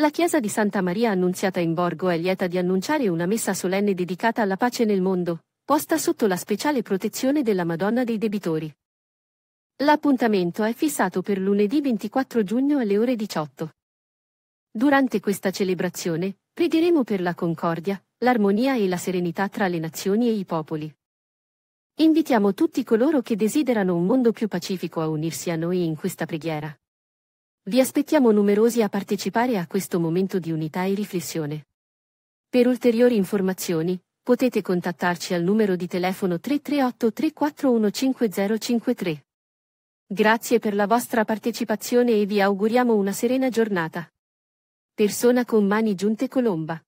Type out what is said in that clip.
La chiesa di Santa Maria Annunziata in Borgo è lieta di annunciare una messa solenne dedicata alla pace nel mondo, posta sotto la speciale protezione della Madonna dei debitori. L'appuntamento è fissato per lunedì 24 giugno alle ore 18. Durante questa celebrazione, pregheremo per la concordia, l'armonia e la serenità tra le nazioni e i popoli. Invitiamo tutti coloro che desiderano un mondo più pacifico a unirsi a noi in questa preghiera. Vi aspettiamo numerosi a partecipare a questo momento di unità e riflessione. Per ulteriori informazioni, potete contattarci al numero di telefono 338 3415053 Grazie per la vostra partecipazione e vi auguriamo una serena giornata. Persona con mani giunte Colomba.